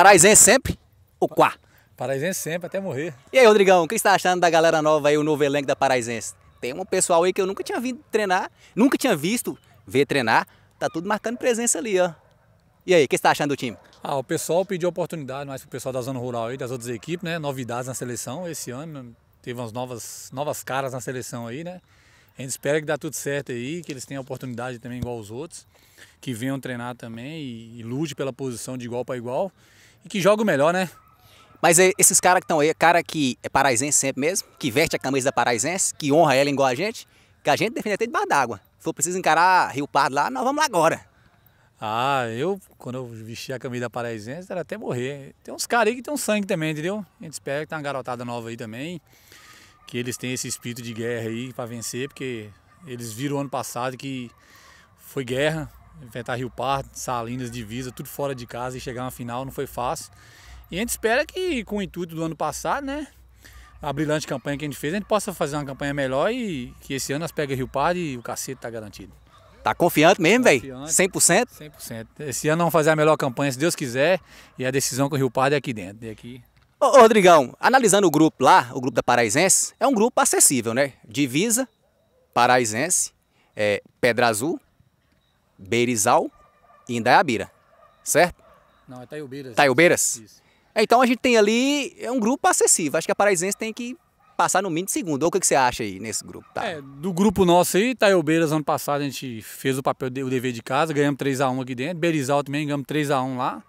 Paraisense sempre? O quá? Paraisense sempre, até morrer. E aí, Rodrigão, o que está achando da galera nova aí, o novo elenco da Paraisense? Tem um pessoal aí que eu nunca tinha vindo treinar, nunca tinha visto ver treinar. Tá tudo marcando presença ali, ó. E aí, o que está achando do time? Ah, o pessoal pediu oportunidade mais pro pessoal da zona rural aí, das outras equipes, né? Novidades na seleção esse ano, teve umas novas, novas caras na seleção aí, né? A gente espera que dá tudo certo aí, que eles tenham oportunidade também igual os outros, que venham treinar também e, e lute pela posição de igual para igual. E que joga o melhor, né? Mas esses caras que estão aí, cara que é paraisense sempre mesmo, que veste a camisa da paraisense, que honra ela igual a gente, que a gente defende até debaixo d'água. Se for preciso encarar Rio Pardo lá, nós vamos lá agora. Ah, eu, quando eu vesti a camisa da paraisense, era até morrer. Tem uns caras aí que tem um sangue também, entendeu? A gente espera que tenha uma garotada nova aí também, que eles têm esse espírito de guerra aí para vencer, porque eles viram ano passado que foi guerra, enfrentar Rio Pardo, Salinas, Divisa, tudo fora de casa e chegar na final não foi fácil. E a gente espera que com o intuito do ano passado, né? A brilhante campanha que a gente fez, a gente possa fazer uma campanha melhor e que esse ano as pega Rio Pardo e o cacete tá garantido. Tá confiante mesmo, velho? 100%? 100%. Esse ano vamos fazer a melhor campanha, se Deus quiser, e a decisão com o Rio Pardo é aqui dentro. E é aqui... Ô, ô, Rodrigão, analisando o grupo lá, o grupo da Paraisense, é um grupo acessível, né? Divisa, Paraisense, é, Pedra Azul Beirizal e Indaiabira, certo? Não, é Taiobeiras. Taiobeiras? Isso. É, então a gente tem ali é um grupo acessível. Acho que a Paraizense tem que passar no mínimo de segundo. Ou o que, você acha aí nesse grupo? Tá? É, do grupo nosso aí, Taiobeiras, ano passado a gente fez o papel, o dever de casa, ganhamos 3x1 aqui dentro. Beirizal também ganhamos 3x1 lá.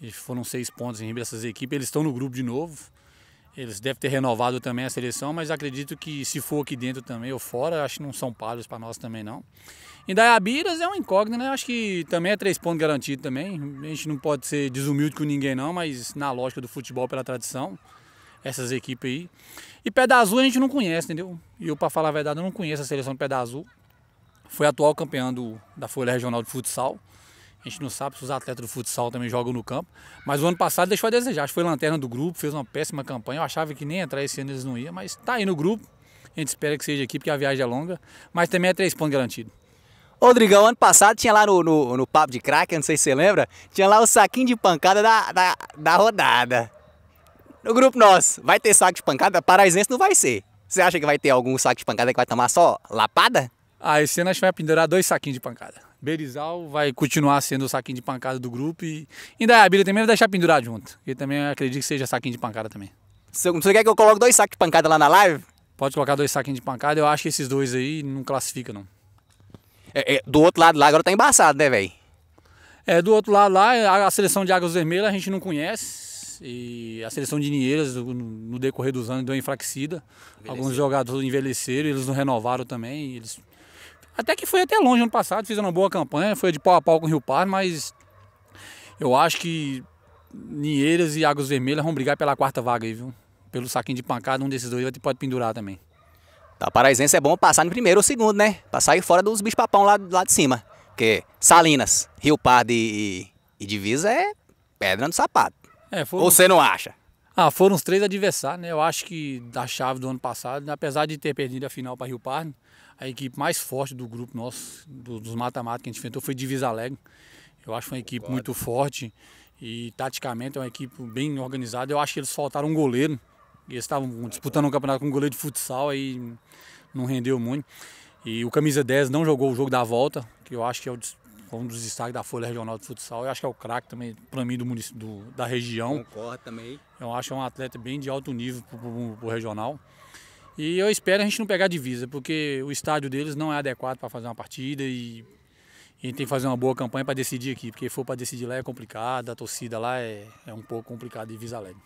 E foram seis pontos em essas equipes. Eles estão no grupo de novo. Eles devem ter renovado também a seleção, mas acredito que se for aqui dentro também ou fora, acho que não são pálidos para nós também não. Indaiabiras é uma incógnita, né? Acho que também é três pontos garantido também. A gente não pode ser desumilde com ninguém não, mas na lógica do futebol pela tradição, essas equipes aí. E Pé da Azul a gente não conhece, entendeu? E eu, para falar a verdade, eu não conheço a seleção de Pé da Azul. Foi atual campeão do, da Folha Regional de Futsal. A gente não sabe se os atletas do futsal também jogam no campo. Mas o ano passado deixou a desejar. Foi lanterna do grupo, fez uma péssima campanha. Eu achava que nem entrar esse ano eles não iam, mas está aí no grupo. A gente espera que seja aqui, porque a viagem é longa. Mas também é três pontos garantido. Rodrigão, ano passado tinha lá no, no, no Papo de Crack, não sei se você lembra, tinha lá o saquinho de pancada da, da, da rodada. No grupo nosso, vai ter saco de pancada? Paraisense não vai ser. Você acha que vai ter algum saco de pancada que vai tomar só lapada? Ah, esse ano a gente vai pendurar dois saquinhos de pancada. Berizal vai continuar sendo o saquinho de pancada do grupo e, ainda daí a Bíblia também vai deixar pendurado junto. E também acredito que seja saquinho de pancada também. Você, você quer que eu coloque dois sacos de pancada lá na live? Pode colocar dois saquinhos de pancada, eu acho que esses dois aí não classificam, não. É, é, do outro lado lá agora tá embaçado, né, velho? É, do outro lado lá, a, a seleção de Águas Vermelhas a gente não conhece. E a seleção de Ninheiras, no, decorrer dos anos, deu enfraquecida. Envelheceu. Alguns jogadores envelheceram, eles não renovaram também. Eles até que foi até longe ano passado, fiz uma boa campanha, foi de pau a pau com o Rio Par, mas eu acho que Nieiras e Águas Vermelhas vão brigar pela quarta vaga aí, viu? Pelo saquinho de pancada, um desses dois vai pode pendurar também. Da tá, Paraisense é bom passar no primeiro ou segundo, né? Pra sair fora dos bichos-papão lá, lá de cima. Porque Salinas, Rio Pardo e, e, e Divisa é pedra no sapato. É, foi... Ou você não acha? Ah, foram os três adversários, né? Eu acho que da chave do ano passado, apesar de ter perdido a final para Rio Pardo, a equipe mais forte do grupo nosso, do, dos mata-mata que a gente enfrentou, foi Divisa Alegre. Eu acho uma equipe muito forte e taticamente é uma equipe bem organizada. Eu acho que eles faltaram um goleiro. Eles estavam disputando um campeonato com um goleiro de futsal, aí não rendeu muito. E o camisa 10 não jogou o jogo da volta, que eu acho que é o foi um dos destaques da Folha Regional de Futsal. Eu acho que é o craque também, para mim, do, do da região. Concordo também. Eu acho que é um atleta bem de alto nível para o regional. E eu espero a gente não pegar divisa, porque o estádio deles não é adequado para fazer uma partida e, e tem que fazer uma boa campanha para decidir aqui, porque for para decidir lá é complicado, a torcida lá é, é um pouco complicada de Visa Alegre.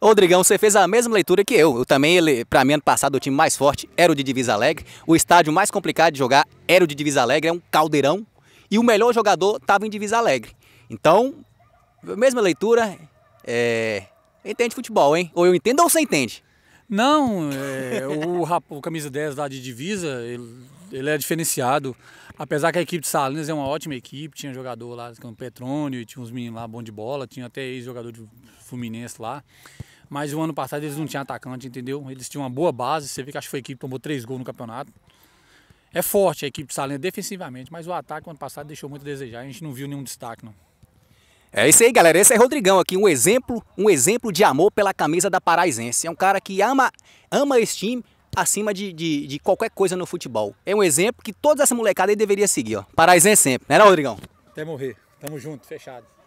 Rodrigão, você fez a mesma leitura que eu. Eu também, para mim, ano passado, o time mais forte era o de Divisa Alegre. O estádio mais complicado de jogar era o de Divisa Alegre, é um caldeirão e o melhor jogador estava em Divisa Alegre. Então, mesma leitura, é... entende futebol, hein? Ou eu entendo ou você entende. Não, é, o, o camisa 10 lá de Divisa, ele, ele, é diferenciado. Apesar que a equipe de Salinas é uma ótima equipe, tinha jogador lá, como Petrônio, tinha uns meninos lá bom de bola, tinha até ex-jogador de Fluminense lá. Mas o ano passado eles não tinham atacante, entendeu? Eles tinham uma boa base, você vê que acho que foi a equipe que tomou três gols no campeonato é forte a equipe de Salento defensivamente, mas o ataque ano passado deixou muito a desejar. A gente não viu nenhum destaque, não. É isso aí, galera. Esse é Rodrigão aqui, um exemplo, um exemplo de amor pela camisa da Paraisense. É um cara que ama, ama esse time acima de, de, de qualquer coisa no futebol. É um exemplo que toda essa molecada aí deveria seguir, ó. Paraisense sempre, né, não, Rodrigão? Até morrer. Tamo junto, fechado.